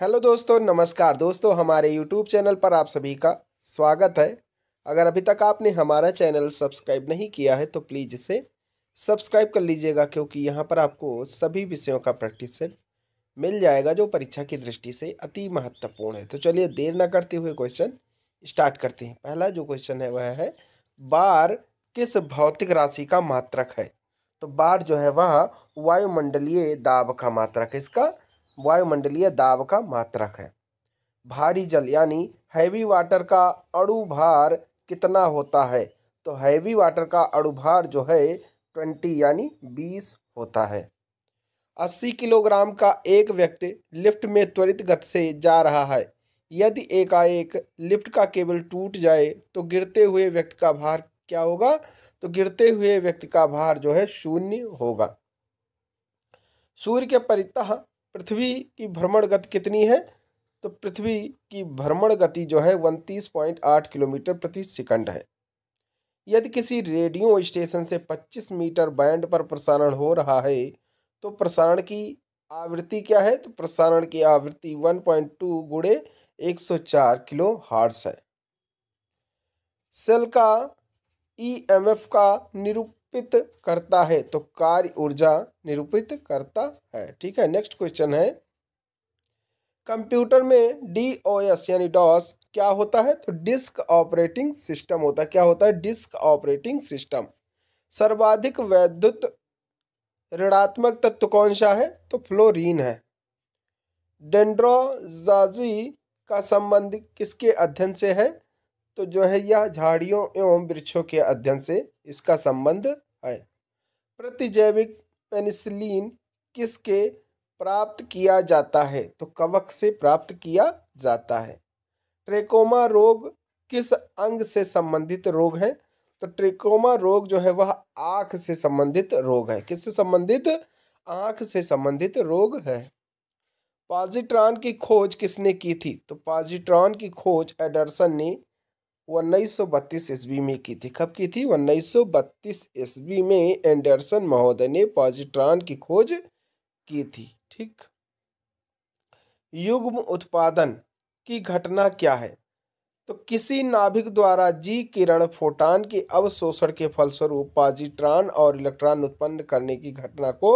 hello दोस्तों नमस्कार दोस्तों हमारे यूट्यूब चैनल पर आप सभी का स्वागत है अगर अभी तक आपने हमारा चैनल सब्सक्राइब नहीं किया है तो प्लीज़ इसे सब्सक्राइब कर लीजिएगा क्योंकि यहाँ पर आपको सभी विषयों का प्रैक्टिस सेट मिल जाएगा जो परीक्षा की दृष्टि से अति महत्वपूर्ण है तो चलिए देर ना करते हुए क्वेश्चन स्टार्ट करते हैं पहला जो क्वेश्चन है वह है बार किस भौतिक राशि का मात्रक है तो बार जो है वह वायुमंडलीय दाब का मात्रक है इसका वायुमंडलीय दाब का मात्रक है भारी जल यानी हैवी वाटर का अड़ुभार भार कितना होता है तो हैवी वाटर का अड़ुभार भार जो है ट्वेंटी यानी बीस होता है अस्सी किलोग्राम का एक व्यक्ति लिफ्ट में त्वरित गति से जा रहा है यदि एकाएक लिफ्ट का केबल टूट जाए तो गिरते हुए व्यक्ति का भार क्या होगा तो गिरते हुए व्यक्ति का भार जो है शून्य होगा सूर्य के परितः पृथ्वी की भ्रमण गति कितनी है तो पृथ्वी की भ्रमण गति जो है उनतीस पॉइंट आठ किलोमीटर प्रति सेकंड है यदि किसी रेडियो स्टेशन से पच्चीस मीटर बैंड पर प्रसारण हो रहा है तो प्रसारण की आवृत्ति क्या है तो प्रसारण की आवृत्ति वन पॉइंट टू गुड़े एक सौ चार किलो हार्स है सेल का ई एम एफ का निरूप निरूपित करता है तो कार्य ऊर्जा निरूपित करता है ठीक है नेक्स्ट क्वेश्चन है कंप्यूटर में डी ओ एस यानी डॉस क्या होता है तो डिस्क ऑपरेटिंग सिस्टम होता है क्या होता है डिस्क ऑपरेटिंग सिस्टम सर्वाधिक वैद्युत ऋणात्मक तत्व कौन सा है तो फ्लोरीन है डेंड्रोजाजी का संबंध किसके अध्ययन से है तो जो है यह झाड़ियों एवं वृक्षों के अध्ययन से इसका संबंध है प्रतिजैविक पेनिसिलिन किसके प्राप्त किया जाता है तो कवक से प्राप्त किया जाता है ट्रेकोमा रोग किस अंग से संबंधित रोग है तो ट्रेकोमा रोग जो है वह आँख से संबंधित रोग है किससे संबंधित आँख से संबंधित रोग है पाजिट्रॉन की खोज किसने की थी तो पाजिट्रॉन की खोज एडरसन ने उन्नीस सौ बत्तीस ईस्वी में की थी कब की थी उन्नीस सौ बत्तीस ईस्वी में एंडरसन महोदय ने पॉजिट्रॉन की खोज की थी ठीक युग्म उत्पादन की घटना क्या है तो किसी नाभिक द्वारा जी किरण फोटान के अवशोषण के फलस्वरूप पॉजिट्रॉन और इलेक्ट्रॉन उत्पन्न करने की घटना को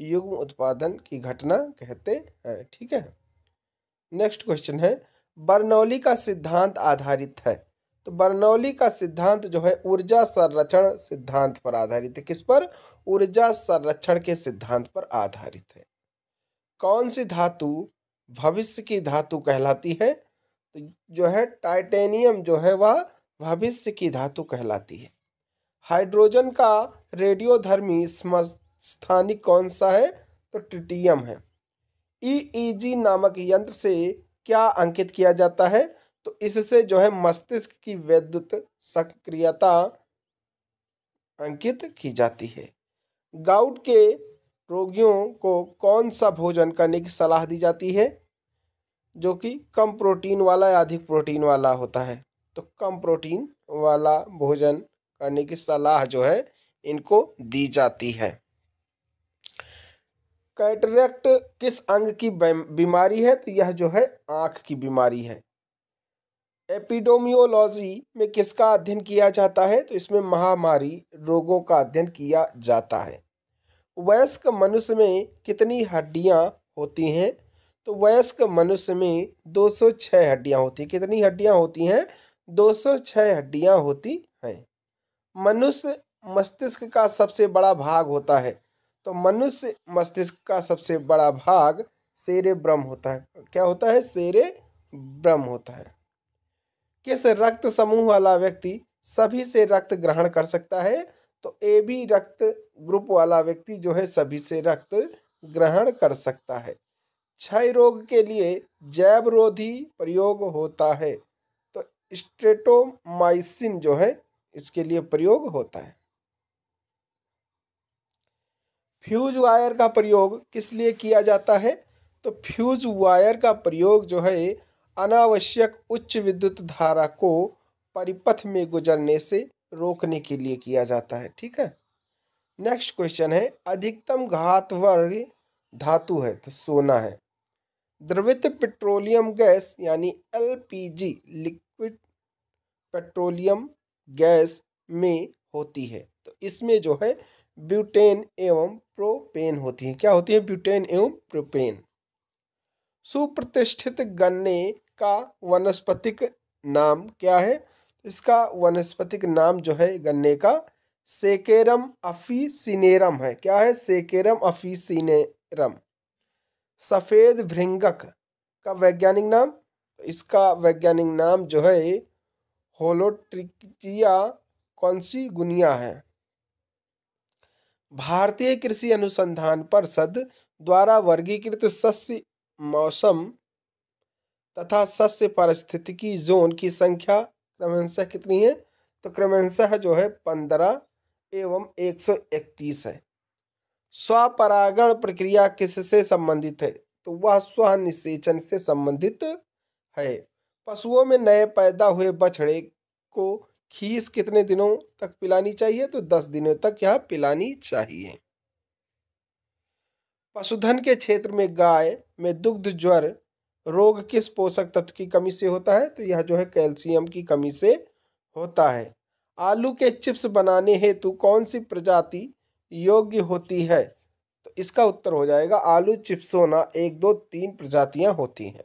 युग्म उत्पादन की घटना कहते हैं ठीक है नेक्स्ट क्वेश्चन है बर्नौली का सिद्धांत आधारित है तो बर्नौली का सिद्धांत जो है ऊर्जा संरक्षण सिद्धांत पर आधारित है किस पर ऊर्जा संरक्षण के सिद्धांत पर आधारित है कौन सी धातु भविष्य की धातु कहलाती है तो जो है टाइटेनियम जो है वह भविष्य की धातु कहलाती है हाइड्रोजन का रेडियोधर्मी स्थानिक कौन सा है तो ट्रिटियम है ईईजी e e नामक यंत्र से क्या अंकित किया जाता है तो इससे जो है मस्तिष्क की वैद्युत सक्रियता अंकित की जाती है गाउट के रोगियों को कौन सा भोजन करने की सलाह दी जाती है जो कि कम प्रोटीन वाला या अधिक प्रोटीन वाला होता है तो कम प्रोटीन वाला भोजन करने की सलाह जो है इनको दी जाती है कैटरेक्ट किस अंग की बीमारी है तो यह जो है आँख की बीमारी है एपिडोमियोलॉजी में किसका अध्ययन किया जाता है तो इसमें महामारी रोगों का अध्ययन किया जाता है वयस्क मनुष्य में कितनी हड्डियां होती हैं तो वयस्क मनुष्य में 206 हड्डियां होती हैं कितनी हड्डियां होती हैं 206 हड्डियां होती हैं मनुष्य मस्तिष्क का सबसे बड़ा भाग होता है तो मनुष्य मस्तिष्क का सबसे बड़ा भाग सेरे ब्रह्म होता है क्या होता है सेरे ब्रह्म होता है किस रक्त समूह वाला व्यक्ति सभी से रक्त ग्रहण कर सकता है तो ए बी रक्त ग्रुप वाला व्यक्ति जो है सभी से रक्त ग्रहण कर सकता है क्षय रोग के लिए जैव रोधी प्रयोग होता है तो स्ट्रेटोमाइसिन जो है इसके लिए प्रयोग होता है फ्यूज वायर का प्रयोग किस लिए किया जाता है तो फ्यूज वायर का प्रयोग जो है अनावश्यक उच्च विद्युत धारा को परिपथ में गुजरने से रोकने के लिए किया जाता है ठीक है नेक्स्ट क्वेश्चन है अधिकतम घात वर्ग धातु है तो सोना है द्रवित पेट्रोलियम गैस यानी एलपीजी लिक्विड पेट्रोलियम गैस में होती है तो इसमें जो है ब्यूटेन एवं प्रोपेन होती है क्या होती है ब्यूटेन एवं प्रोपेन सुप्रतिष्ठित गन्ने का वनस्पतिक नाम क्या है इसका वनस्पतिक नाम जो है गन्ने का सेकेरम अफीसिनेरम है क्या है सेकेरम अफीसिनेरम सफ़ेद भृंगक का वैज्ञानिक नाम इसका वैज्ञानिक नाम जो है होलोट्रिकिया कौनसी गुनिया है भारतीय कृषि अनुसंधान परिषद द्वारा वर्गीकृत सस्य मौसम तथा सस्य पारिस्थितिकी जोन की संख्या क्रमशः कितनी है तो क्रमशः जो है पंद्रह एवं एक सौ इकतीस है स्वपरागण प्रक्रिया किससे संबंधित है तो वह स्व निषेचन से संबंधित है पशुओं में नए पैदा हुए बछड़े को खीस कितने दिनों तक पिलानी चाहिए तो दस दिनों तक यह पिलानी चाहिए पशुधन के क्षेत्र में गाय में दुग्ध ज्वर रोग किस पोषक तत्व की कमी से होता है तो यह जो है कैल्शियम की कमी से होता है आलू के चिप्स बनाने हेतु कौन सी प्रजाति योग्य होती है तो इसका उत्तर हो जाएगा आलू चिप्सोना एक दो तीन प्रजातियां होती हैं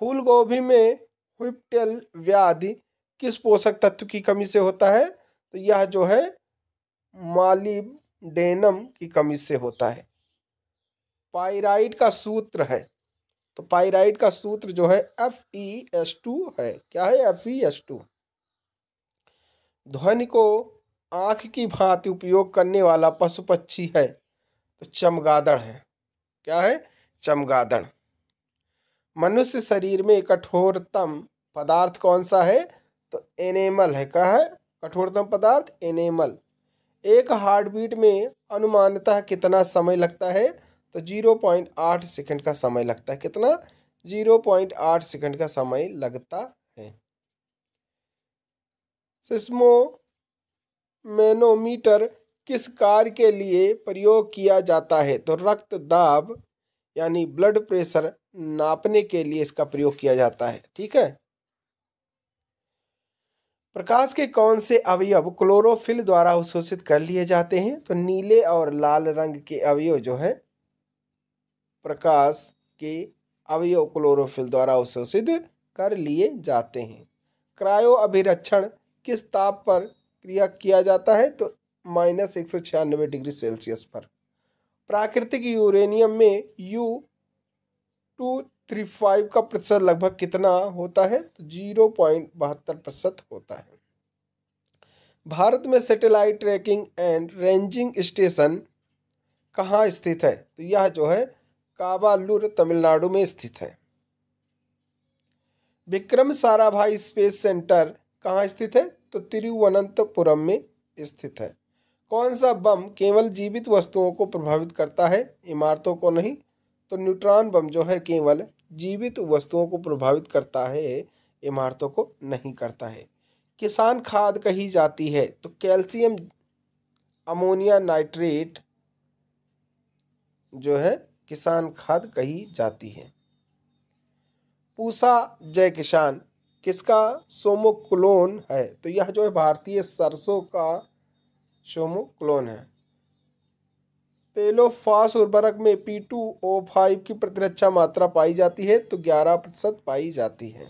फूल गोभी में हुइपटेल व्याधि किस पोषक तत्व की कमी से होता है तो यह जो है डेनम की कमी से होता है पाइराइट का सूत्र है तो पाइराइट का सूत्र जो है एफ ई एस टू है क्या है एफ ई एस टू ध्वनि को आंख की भांति उपयोग करने वाला पशु पक्षी है तो चमगादड़ है क्या है चमगादड़ मनुष्य शरीर में कठोरतम पदार्थ कौन सा है तो एनेमल है क्या है कठोरतम पदार्थ एनेमल एक हार्ट बीट में अनुमानतः कितना समय लगता है तो जीरो पॉइंट आठ सेकेंड का समय लगता है कितना जीरो पॉइंट आठ सेकेंड का समय लगता है सिस्मो मैनोमीटर किस कार्य के लिए प्रयोग किया जाता है तो रक्त दाब यानी ब्लड प्रेशर नापने के लिए इसका प्रयोग किया जाता है ठीक है प्रकाश के कौन से अवयव क्लोरोफिल द्वारा अवशोषित कर लिए जाते हैं तो नीले और लाल रंग के अवयव जो है प्रकाश के अवयव क्लोरोफिल द्वारा अवशोषित कर लिए जाते हैं क्रायो अभिरक्षण किस ताप पर क्रिया किया जाता है तो माइनस एक सौ छियानबे डिग्री सेल्सियस पर प्राकृतिक यूरेनियम में यू टू थ्री फाइव का प्रतिशत लगभग कितना होता है तो जीरो पॉइंट बहत्तर प्रतिशत होता है भारत में satellite tracking and ranging station कहाँ स्थित है तो यह जो है कावालुर तमिलनाडु में स्थित है विक्रम साराभाई स्पेस सेंटर कहाँ स्थित है तो तिरुवनंतपुरम में स्थित है कौन सा बम केवल जीवित वस्तुओं को प्रभावित करता है इमारतों को नहीं तो न्यूट्रॉन बम जो है केवल जीवित वस्तुओं को प्रभावित करता है इमारतों को नहीं करता है किसान खाद कही जाती है तो कैल्शियम अमोनिया नाइट्रेट जो है किसान खाद कही जाती है पूसा जय किसान किसका सोमोक्लोन है तो यह जो है भारतीय सरसों का सोमोक्लोन है पेलोफास उर्वरक में पी टू ओ फाइव की प्रतिरक्षा मात्रा पाई जाती है तो ग्यारह प्रतिशत पाई जाती है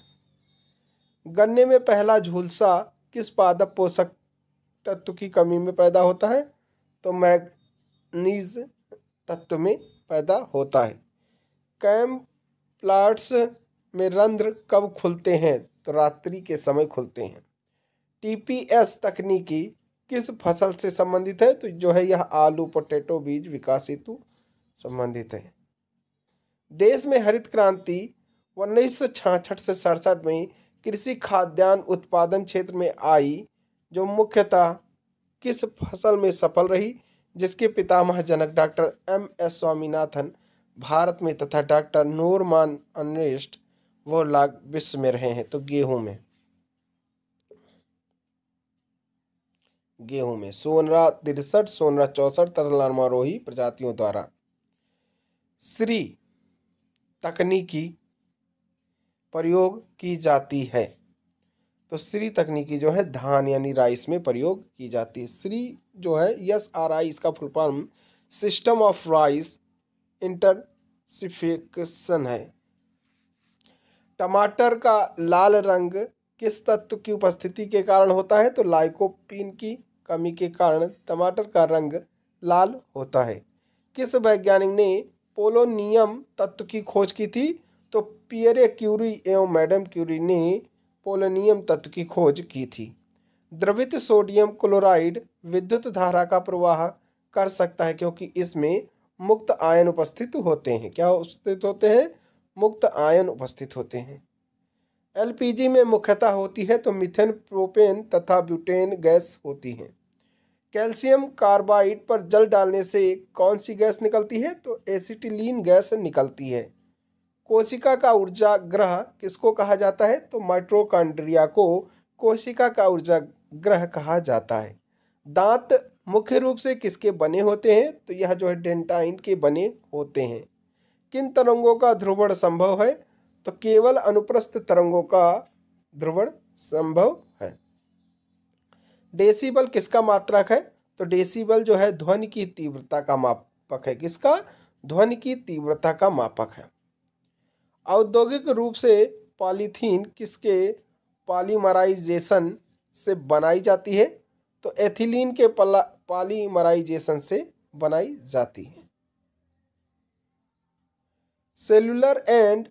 गन्ने में पहला झुलसा किस पादप पोषक तत्व की कमी में पैदा होता है तो मैगनीज तत्व में पैदा होता है कैम प्लाट्स में रंध्र कब खुलते हैं तो रात्रि के समय खुलते हैं टीपीएस तकनीकी किस फसल से संबंधित है तो जो है यह आलू पोटैटो बीज विकास हेतु संबंधित है देश में हरित क्रांति उन्नीस से सड़सठ में कृषि खाद्यान्न उत्पादन क्षेत्र में आई जो मुख्यतः किस फसल में सफल रही जिसके पितामह जनक डॉक्टर एम एस स्वामीनाथन भारत में तथा डॉक्टर नूरमान अनरेस्ट वो लाग विश्व में रहे हैं तो गेहूं में गेहूं में सोनरा तिरसठ सोनरा चौसठ तरलामारोही प्रजातियों द्वारा श्री तकनीकी प्रयोग की जाती है तो श्री तकनीकी जो है धान यानी राइस में प्रयोग की जाती है श्री जो है यस आर आई इसका full form system of rice intensification है टमाटर का लाल रंग किस तत्व की उपस्थिति के कारण होता है तो लाइकोपिन की कमी के कारण टमाटर का रंग लाल होता है किस वैज्ञानिक ने पोलोनियम तत्व की खोज की थी तो पियरे क्यूरी एवं मैडम क्यूरी ने पोलोनियम तत्व की खोज की थी द्रवित सोडियम क्लोराइड विद्युत धारा का प्रवाह कर सकता है क्योंकि इसमें मुक्त आयन उपस्थित होते हैं क्या उपस्थित होते हैं मुक्त आयन उपस्थित होते हैं एलपीजी में मुख्यतः होती है तो मिथेन प्रोपेन तथा ब्यूटेन गैस होती हैं कैल्शियम कार्बाइड पर जल डालने से कौन सी गैस निकलती है तो एसिटिलीन गैस निकलती है कोशिका का ऊर्जा ग्रह किसको कहा जाता है तो माइट्रोकांड्रिया को कोशिका का ऊर्जा ग्रह कहा जाता है दांत मुख्य रूप से किसके बने होते हैं तो यह जो है डेंटाइन के बने होते हैं किन तरंगों का ध्रुवण संभव है तो केवल अनुप्रस्थ तरंगों का ध्रुवण संभव है डेसीबल किसका मात्रक है तो डेसीबल जो है ध्वनि की तीव्रता का मापक है किसका ध्वनि की तीव्रता का मापक है औद्योगिक रूप से पॉलीथीन किसके पॉलीमराइजेशन से बनाई जाती है तो एथिलीन के पॉलीमराइजेशन से बनाई जाती है सेलुलर एंड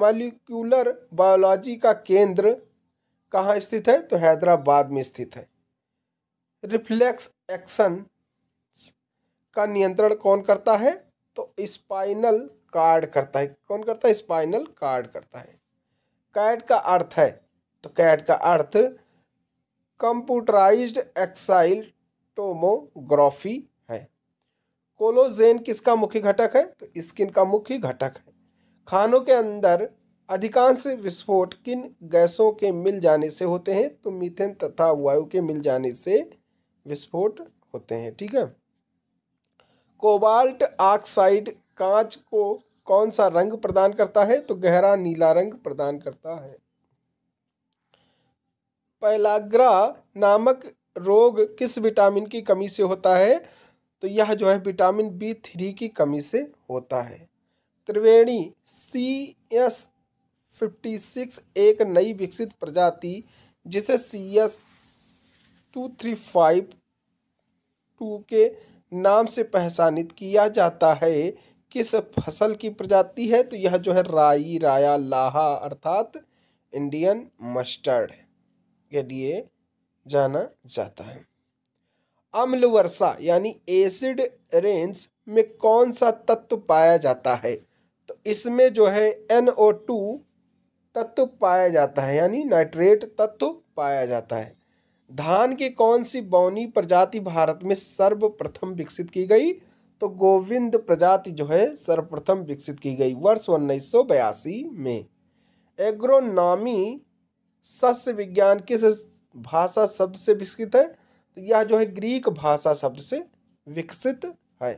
मॉलिक्यूलर बायोलॉजी का केंद्र कहाँ स्थित है तो हैदराबाद में स्थित है रिफ्लेक्स एक्शन का नियंत्रण कौन करता है तो स्पाइनल कार्ड करता है कौन करता है स्पाइनल कार्ड करता है कैट का अर्थ है तो कैट का अर्थ कंप्यूटराइज्ड एक्साइल टोमोग्राफी है कोलोजेन किसका मुख्य घटक है तो स्किन का मुख्य घटक है खानों के अंदर अधिकांश विस्फोट किन गैसों के मिल जाने से होते हैं तो मीथेन तथा वायु के मिल जाने से विस्फोट होते हैं ठीक है कोबाल्ट ऑक्साइड कांच को कौन सा रंग प्रदान करता है तो गहरा नीला रंग प्रदान करता है पैलाग्रा नामक रोग किस विटामिन की कमी से होता है तो यह जो है विटामिन बी थ्री की कमी से होता है Triveni C S fifty six एक नई विकसित प्रजाति जिसे C S two three five two के नाम से पहचानित किया जाता है किस फसल की प्रजाति है तो यह जो है राई राया लाहा अर्थात इंडियन मस्टर्ड के लिए जाना जाता है अम्ल वर्षा यानी एसिड रेंज में कौन सा तत्व पाया जाता है तो इसमें जो है NO2 तत्व पाया जाता है यानी नाइट्रेट तत्व पाया जाता है धान की कौन सी बौनी प्रजाति भारत में सर्वप्रथम विकसित की गई तो गोविंद प्रजाति जो है सर्वप्रथम विकसित की गई वर्ष उन्नीस में एग्रोनॉमी सस्य विज्ञान किस भाषा शब्द से विकसित है तो यह जो है ग्रीक भाषा शब्द से विकसित है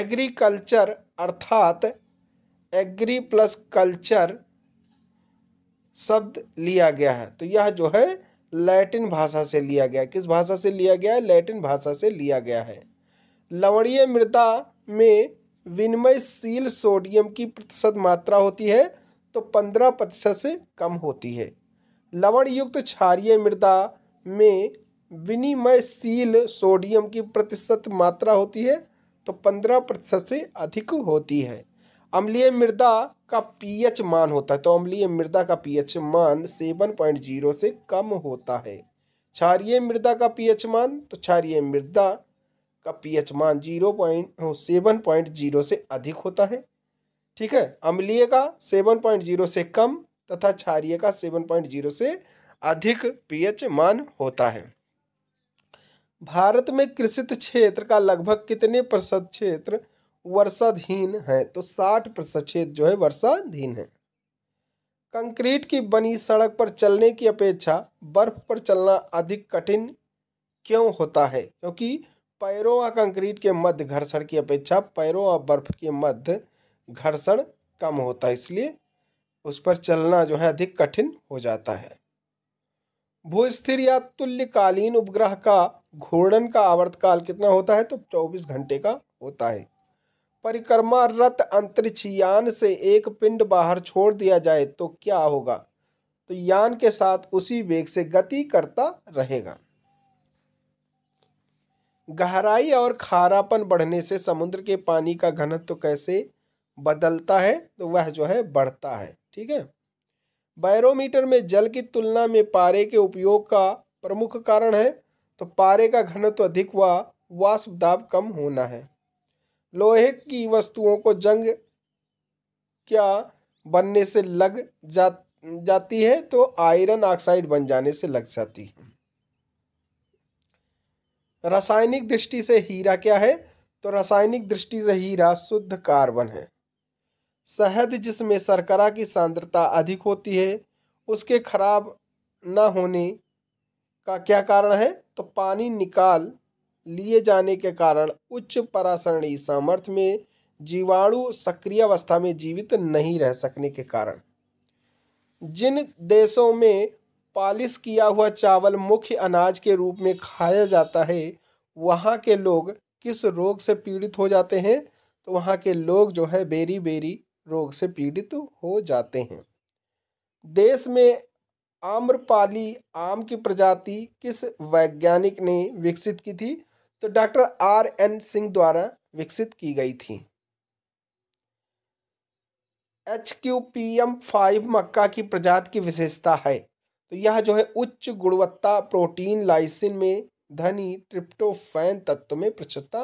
एग्रीकल्चर अर्थात एग्री प्लस कल्चर शब्द लिया गया है तो यह जो है लैटिन भाषा से लिया गया किस भाषा से लिया गया है लैटिन भाषा से लिया गया है लवणीय मृदा में विनिमयशील सोडियम की प्रतिशत मात्रा होती है तो पंद्रह प्रतिशत से कम होती है लवण युक्त क्षारीय मृदा में विनिमयशील सोडियम की प्रतिशत मात्रा होती है तो पंद्रह प्रतिशत से अधिक होती है अम्लीय मृदा का पीएच मान होता है तो अम्लीय मृदा का पीएच मान सेवन पॉइंट जीरो से कम होता है क्षारीय मृदा का पीएच मान तो क्षारीय मृदा का पीएच मान जीरो पॉइंट हाँ, सेवन पॉइंट जीरो से अधिक होता है ठीक है अम्लीय का सेवन पॉइंट जीरो से कम तथा क्षारिय का सेवन पॉइंट जीरो से अधिक पीएच मान होता है भारत में कृषित क्षेत्र का लगभग कितने प्रतिशत क्षेत्र वर्षाधीन है तो साठ प्रतिशत क्षेत्र जो है वर्षाधीन है कंक्रीट की बनी सड़क पर चलने की अपेक्षा बर्फ पर चलना अधिक कठिन क्यों होता है क्योंकि पैरों व कंक्रीट के मध्य घर्षण की अपेक्षा पैरों और बर्फ के मध्य घर्षण कम होता है इसलिए उस पर चलना जो है अधिक कठिन हो जाता है भूस्थिर या तुल्यकालीन उपग्रह का घूर्णन का आवर्तकाल कितना होता है तो 24 घंटे का होता है परिक्रमा रत अंतरिक्ष यान से एक पिंड बाहर छोड़ दिया जाए तो क्या होगा तो यान के साथ उसी वेग से गति करता रहेगा गहराई और खारापन बढ़ने से समुद्र के पानी का घनत्व तो कैसे बदलता है तो वह जो है बढ़ता है ठीक है बैरोमीटर में जल की तुलना में पारे के उपयोग का प्रमुख कारण है तो पारे का घनत्व तो अधिक हुआ वाष्प दाब कम होना है लोहे की वस्तुओं को जंग क्या बनने से लग जा जाती है तो आयरन ऑक्साइड बन जाने से लग जाती है रासायनिक दृष्टि से हीरा क्या है तो रासायनिक दृष्टि से हीरा शुद्ध कार्बन है शहद जिसमें शर्करा की सांद्रता अधिक होती है उसके खराब न होने का क्या कारण है तो पानी निकाल लिए जाने के कारण उच्च परासरणी सामर्थ्य में जीवाणु सक्रिय अवस्था में जीवित नहीं रह सकने के कारण जिन देशों में पालिश किया हुआ चावल मुख्य अनाज के रूप में खाया जाता है वहाँ के लोग किस रोग से पीड़ित हो जाते हैं तो वहाँ के लोग जो है बेरी बेरी रोग से पीड़ित हो जाते हैं देश में आम्रपाली आम की प्रजाति किस वैज्ञानिक ने विकसित की थी तो डॉक्टर आर एन सिंह द्वारा विकसित की गई थी H Q P M five मक्का की प्रजाति की विशेषता है तो यह जो है उच्च गुणवत्ता प्रोटीन लाइसिन में धनी ट्रिप्टोफैन तत्व में प्रचुरता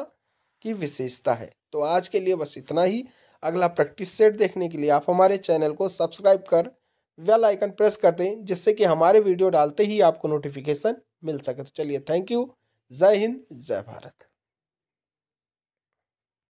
की विशेषता है तो आज के लिए बस इतना ही अगला प्रैक्टिस सेट देखने के लिए आप हमारे चैनल को सब्सक्राइब कर वेल आइकन प्रेस कर दें जिससे कि हमारे वीडियो डालते ही आपको नोटिफिकेशन मिल सके तो चलिए थैंक यू जय हिंद जय भारत